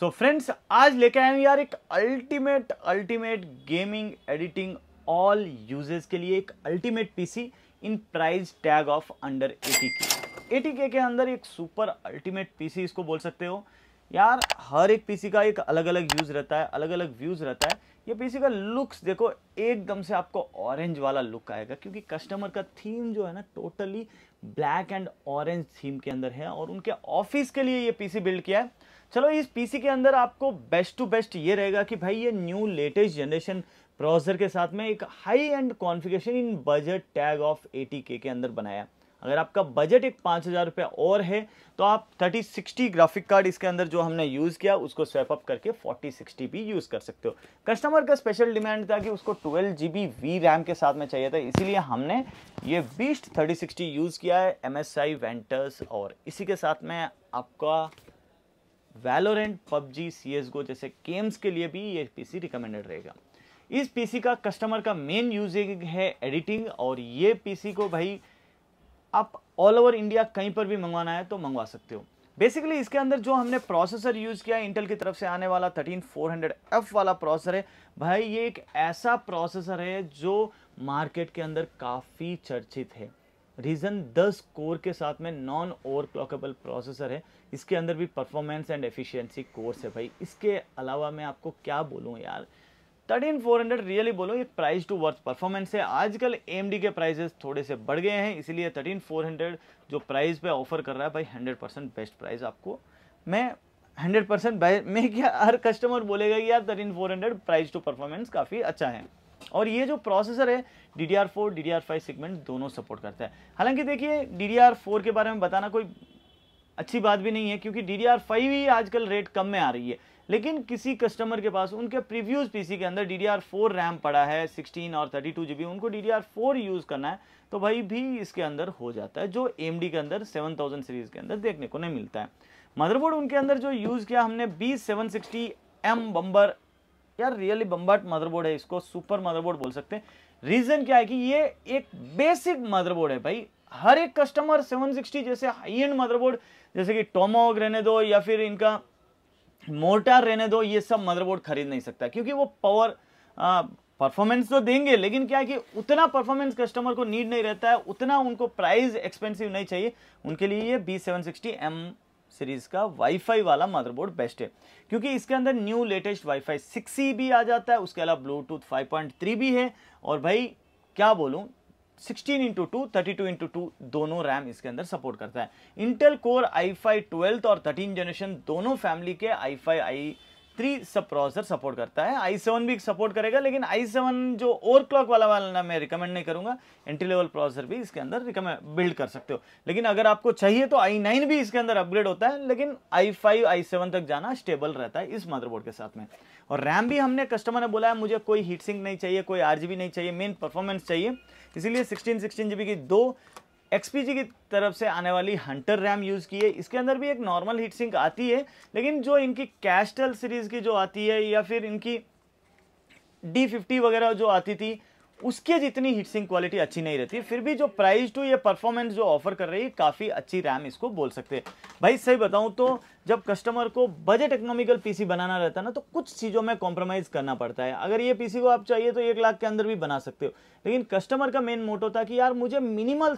तो फ्रेंड्स आज लेके आए हैं यार एक ultimate ultimate gaming editing all users के लिए एक ultimate PC in price tag of under eighty K eighty K के अंदर एक सुपर अल्टीमेट पीसी इसको बोल सकते हो यार हर एक पीसी का एक अलग अलग यूज़ रहता है अलग अलग व्यूज़ रहता है ये पीसी का लुक्स देखो एकदम से आपको ऑरेंज वाला लुक आएगा क्योंकि कस्टमर का थीम जो है ना totally black and orange theme के अंदर है और उनके ऑफिस के लिए ये पीसी बिल्ड किया है चलो इस पीसी के अंदर आपको बेस्ट टू बेस्ट ये रहेगा कि भाई ये न्यू लेटेस्ट जनरेशन प्रोसेसर के साथ में एक high end configuration in budget tag of eighty K अंदर बनाया अगर आपका बजट एक पाँच हज़ार रुपये और है तो आप थर्टी सिक्सटी ग्राफिक कार्ड इसके अंदर जो हमने यूज़ किया उसको स्वैप अप करके फोर्टी सिक्सटी भी यूज़ कर सकते हो कस्टमर का स्पेशल डिमांड था कि उसको twelve G B V RAM के साथ में चाहिए था इसीलिए हमने ये बीस्ट थर्टी सिक्सटी यूज़ किया है एम एस आई वेंटर्स और इसी के साथ में आपका Valorant PUBG C S go जैसे गेम्स के लिए भी ये पीसी रिकमेंडेड रहेगा इस पीसी का कस्टमर का मेन यूजिंग है एडिटिंग और ये पीसी को भाई आप ऑल ओवर इंडिया कहीं पर भी मंगवाना है तो मंगवा सकते हो बेसिकली इसके अंदर जो हमने प्रोसेसर यूज़ किया इंटेल की तरफ से आने वाला 13400F वाला प्रोसेसर है भाई ये एक ऐसा प्रोसेसर है जो मार्केट के अंदर काफ़ी चर्चित है रीजन दस कोर के साथ में नॉन ओवर क्लॉकेबल प्रोसेसर है इसके अंदर भी परफॉर्मेंस एंड एफिशिएंसी कोर्स है भाई इसके अलावा मैं आपको क्या बोलूँ यार थर्टीन फोर हंड्रेड रियली बोलो ये प्राइस टू वर्थ परफॉर्मेंस है आजकल एम के प्राइजेस थोड़े से बढ़ गए हैं इसीलिए थर्टीन फोर हंड्रेड जो प्राइस पे ऑफर कर रहा है भाई हंड्रेड परसेंट बेस्ट प्राइस आपको मैं हंड्रेड परसेंट मैं क्या हर कस्टमर बोलेगा कि यार thirteen four hundred price to performance काफ़ी अच्छा है और ये जो प्रोसेसर है D D R four D D R five segment दोनों सपोर्ट करता है हालांकि देखिए डी डी आर फोर के बारे में बताना कोई अच्छी बात भी नहीं है क्योंकि डी डी आर फाइव ही आजकल रेट कम में आ रही है लेकिन किसी कस्टमर के पास उनके प्रीव्यूज पीसी के अंदर D D R four RAM पड़ा है सिक्सटीन और थर्टी टू जीबी उनको D D R four use करना है तो भाई भी इसके अंदर हो जाता है जो एम डी के अंदर सेवन थाउजेंड सीरीज़ के अंदर देखने को नहीं मिलता है मदरबोर्ड उनके अंदर जो यूज़ किया हमने बी सेवन सिक्सटी एम बम्बर यार रियली बम्बाट मदरबोर्ड है इसको सुपर मदरबोर्ड बोल सकते हैं रीजन क्या है कि ये एक बेसिक मदरबोर्ड है भाई हर एक कस्टमर 760 जैसे हाई एंड मदरबोर्ड जैसे कि टोमोग रहने दो या फिर इनका मोटर रहने दो ये सब मदरबोर्ड खरीद नहीं सकता क्योंकि वो पावर परफॉर्मेंस तो देंगे लेकिन क्या है कि उतना परफॉर्मेंस कस्टमर को नीड नहीं रहता है उतना उनको प्राइस एक्सपेंसिव नहीं चाहिए उनके लिए ये B seven sixty M series का वाईफाई वाला मदरबोर्ड बेस्ट है क्योंकि इसके अंदर न्यू लेटेस्ट वाईफाई सिक्स भी आ जाता है उसके अलावा ब्लूटूथ 5.3 भी है और भाई क्या बोलूँ 16 into two thirty two into two दोनों रैम इसके अंदर सपोर्ट करता है Intel core i five twelfth और थर्टीन जनरेशन दोनों फैमिली के आई फाइव आई थ्री सब प्रोसेसर सपोर्ट करता है आई सेवन भी सपोर्ट करेगा लेकिन आई सेवन जो ओवर क्लॉक वाला वाला मैं रिकमेंड नहीं करूंगा एंट्री लेवल प्रोसेसर भी इसके अंदर रिकमेंड बिल्ड कर सकते हो लेकिन अगर आपको चाहिए तो आई नाइन भी इसके अंदर अपग्रेड होता है लेकिन आई फाइव आई सेवन तक जाना स्टेबल रहता है इस मदरबोर्ड के साथ में और रैम भी हमने कस्टमर ने बोला है मुझे कोई हीट सिंक नहीं चाहिए कोई आर नहीं चाहिए मेन परफॉर्मेंस चाहिए इसीलिए सिक्सटीन सिक्सटीन जी की दो एक्सपीजी की तरफ से आने वाली हंटर रैम यूज़ की है इसके अंदर भी एक नॉर्मल हीट सिंक आती है लेकिन जो इनकी कैस्टल सीरीज़ की जो आती है या फिर इनकी डी फिफ्टी वगैरह जो आती थी उसके जितनी हीट सिंक क्वालिटी अच्छी नहीं रहती फिर भी जो प्राइस टू ये परफॉर्मेंस जो ऑफर कर रही है काफ़ी अच्छी रैम इसको बोल सकते हैं भाई सही बताऊँ तो जब कस्टमर को बजट इकोनॉमिकल पीसी बनाना रहता है ना तो कुछ चीज़ों में कॉम्प्रोमाइज़ करना पड़ता है अगर ये पीसी को आप चाहिए तो एक लाख के अंदर भी बना सकते हो लेकिन कस्टमर का मेन मोटो था कि यार मुझे मिनिमल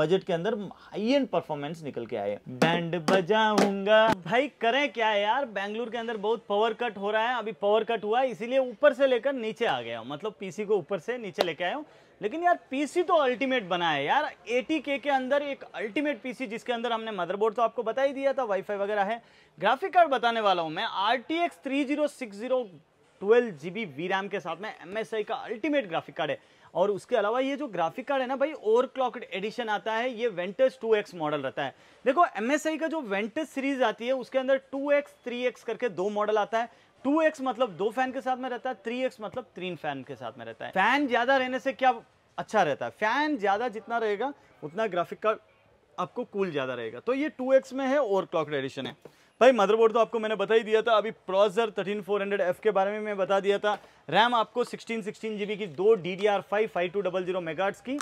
बजट के अंदर हाई एंड परफॉर्मेंस निकल के आए बैंड बजाऊंगा भाई करें क्या है यार बैंगलोर के अंदर बहुत पावर कट हो रहा है अभी पावर कट हुआ है इसीलिए ऊपर से लेकर नीचे आ गया मतलब पीसी को ऊपर से नीचे लेके आया हूँ लेकिन यार पीसी तो अल्टीमेट बना है यार 80K के के अंदर एक अल्टीमेट पीसी जिसके अंदर हमने मदरबोर्ड तो आपको बता ही दिया था वाईफाई वगैरह है ग्राफिक कार्ड बताने वाला हूँ मैं R T X three zero six zero twelve G B V RAM के साथ में एम एस आई का अल्टीमेट ग्राफिक कार्ड है और उसके अलावा ये जो ग्राफिक कार्ड है ना भाई ओवर क्लॉकड एडिशन आता है ये वेंटस 2x मॉडल रहता है देखो एम का जो वेंटस सीरीज आती है उसके अंदर 2x एक्स करके दो मॉडल आता है टू एक्स मतलब दो फैन के साथ में रहता है थ्री एक्स मतलब तीन फैन के साथ में रहता है फैन ज़्यादा रहने से क्या अच्छा रहता है फैन ज़्यादा जितना रहेगा उतना ग्राफिक का आपको कूल ज़्यादा रहेगा तो ये टू एक्स में है और क्लॉक रेडिएशन है भाई मदरबोर्ड तो आपको मैंने बता ही दिया था अभी प्रोजर थर्टीन फोर हंड्रेड एफ के बारे में मैं बता दिया था रैम आपको सिक्सटीन सिक्सटीन जी की दो D D R five five two double zero मेगाट्स की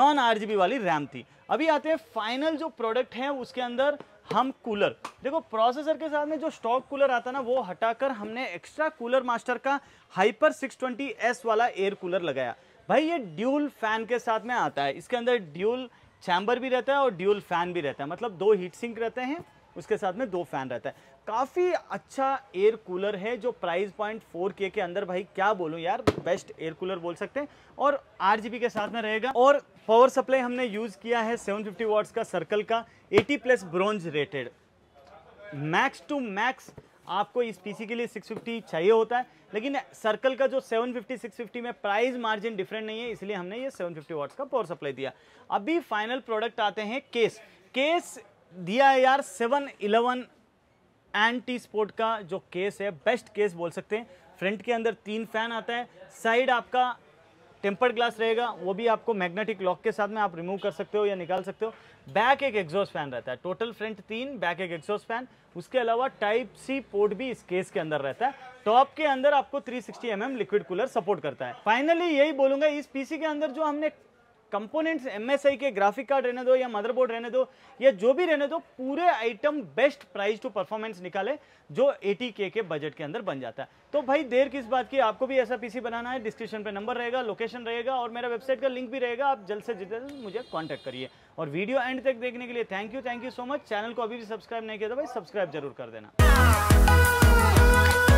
नॉन आर जी बी वाली रैम थी अभी आते हैं फाइनल जो प्रोडक्ट है उसके अंदर हम कूलर देखो प्रोसेसर के साथ में जो स्टॉक कूलर आता है ना वो हटाकर हमने एक्स्ट्रा कूलर मास्टर का हाइपर 620S वाला एयर कूलर लगाया भाई ये ड्यूल फैन के साथ में आता है इसके अंदर ड्यूल चैम्बर भी रहता है और ड्यूल फैन भी रहता है मतलब दो हीट सिंक रहते हैं उसके साथ में दो फैन रहता है काफ़ी अच्छा एयर कूलर है जो प्राइस पॉइंट फोर के के अंदर भाई क्या बोलूँ यार बेस्ट एयर कूलर बोल सकते हैं और आर के साथ में रहेगा और पावर सप्लाई हमने यूज़ किया है 750 फिफ्टी वाट्स का सर्कल का 80 plus bronze rated max to max आपको इस पीसी के लिए 650 चाहिए होता है लेकिन सर्कल का जो 750 650 में प्राइस मार्जिन डिफरेंट नहीं है इसलिए हमने ये 750 फिफ्टी वाट्स का पावर सप्लाई दिया अभी फाइनल प्रोडक्ट आते हैं केस केस दिया है यार सेवन इलेवन एंटी स्पोर्ट का जो केस है बेस्ट केस बोल सकते हैं फ्रंट के अंदर तीन फैन आता है साइड आपका टेम्पर्ड ग्लास रहेगा वो भी आपको मैग्नेटिक लॉक के साथ में आप रिमूव कर सकते हो या निकाल सकते हो बैक एक एग्जॉस्ट फैन रहता है टोटल फ्रंट तीन बैक एक एग्जॉस्ट फैन उसके अलावा टाइप सी पोर्ट भी इस केस के अंदर रहता है टॉप के अंदर आपको 360 sixty mm liquid cooler support करता है फाइनली यही बोलूंगा इस पीसी के अंदर जो हमने कंपोनेंट्स एमएसआई के ग्राफिक कार्ड रहने दो या मदरबोर्ड रहने दो या जो भी रहने दो पूरे item best price to performance निकाले जो एटी के बजट के अंदर बन जाता है तो भाई देर किस बात की आपको भी ऐसा पीसी बनाना है डिस्क्रिप्शन पे नंबर रहेगा लोकेशन रहेगा और मेरा वेबसाइट का लिंक भी रहेगा आप जल्द से जल्द मुझे कॉन्टैक्ट करिए और वीडियो एंड तक देखने के लिए thank you thank you so much channel को अभी भी सब्सक्राइब नहीं किया तो भाई सब्सक्राइब जरूर कर देना